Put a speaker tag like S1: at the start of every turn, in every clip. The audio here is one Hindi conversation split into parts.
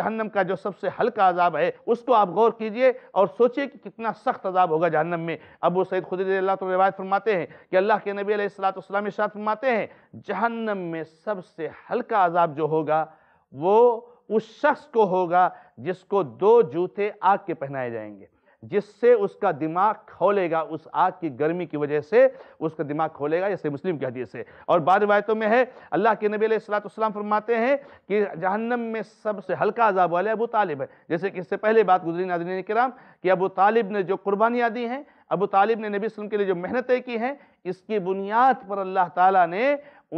S1: जहन्नम का जो सबसे हल्का अजाब है उसको आप गौर कीजिए और सोचिए कि कितना सख्त अजाब होगा जहन्नम में अबू सैद खुद अल्लाह तो रिवायत फरमाते हैं कि अल्लाह के नबी अलैहिस्सलाम इशात फरमाते हैं जहन्नम में सबसे हल्का अजाब जो होगा वो उस शख्स को होगा जिसको दो जूते आग के पहनाए जाएंगे जिससे उसका दिमाग खोलेगा उस आग की गर्मी की वजह से उसका दिमाग खोलेगा जैसे मुस्लिम की हदीस से और बाद रिवायतों में है अल्लाह के नबी सलाम फरमाते हैं कि जहन्नम में सबसे हल्का अजाब वाले अबू तालिब है जैसे कि इससे पहले बात गुजरी नाजरीन कराम कि अबू तालिब ने जो कुर्बानियाँ दी हैं अबू तालिब ने नबी वसलम के लिए जो मेहनतें की हैं इसकी बुनियाद पर अल्लाह ताली ने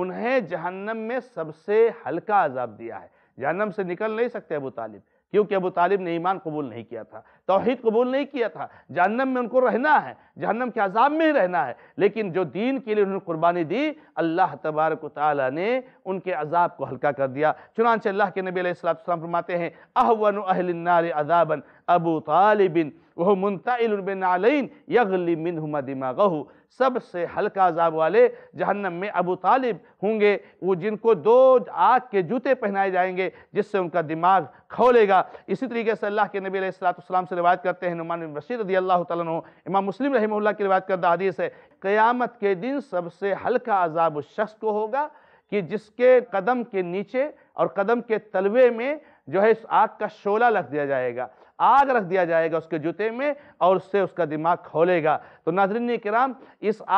S1: उन्हें जहन्नम में सबसे हल्का अजाब दिया है जहन्नम से निकल नहीं सकते अबू तालिब क्योंकि अबू तालिब ने ईमान कबूल नहीं किया था तोहहीद कबूल नहीं किया था जहन्नम में उनको रहना है जहन्नम के अजाब में ही रहना है लेकिन जो दीन के लिए उन्होंने कुर्बानी दी अल्लाह तबारक ताली ने उनके अजाब को हल्का कर दिया चुनानचे अल्लाह के नबी सलाम फरमाते हैं अहवन अहल अजाबन अबू तालिबिन वह मुंतबिन यगलिमिन दिमागहू सबसे हल्का अजाब वाले जहन्नम में अबू तालिब होंगे वो जिनको दो आग के जूते पहनाए जाएंगे जिससे उनका दिमाग खोलेगा इसी तरीके से अल्लाह के नबी सलाम से रिवायत करते हैं नुमान बशीर रदी अल्लाह तु इमाम मुस्लिम रही की रिवायत करदा हदीस है क़यामत के दिन सबसे हल्का अजाब उस शख्स को होगा कि जिसके कदम के नीचे और कदम के तलवे में जो है इस आग का शोला रख दिया जाएगा आग रख दिया जाएगा उसके जूते में और उससे उसका दिमाग खोलेगा तो नाजरन कराम इस आग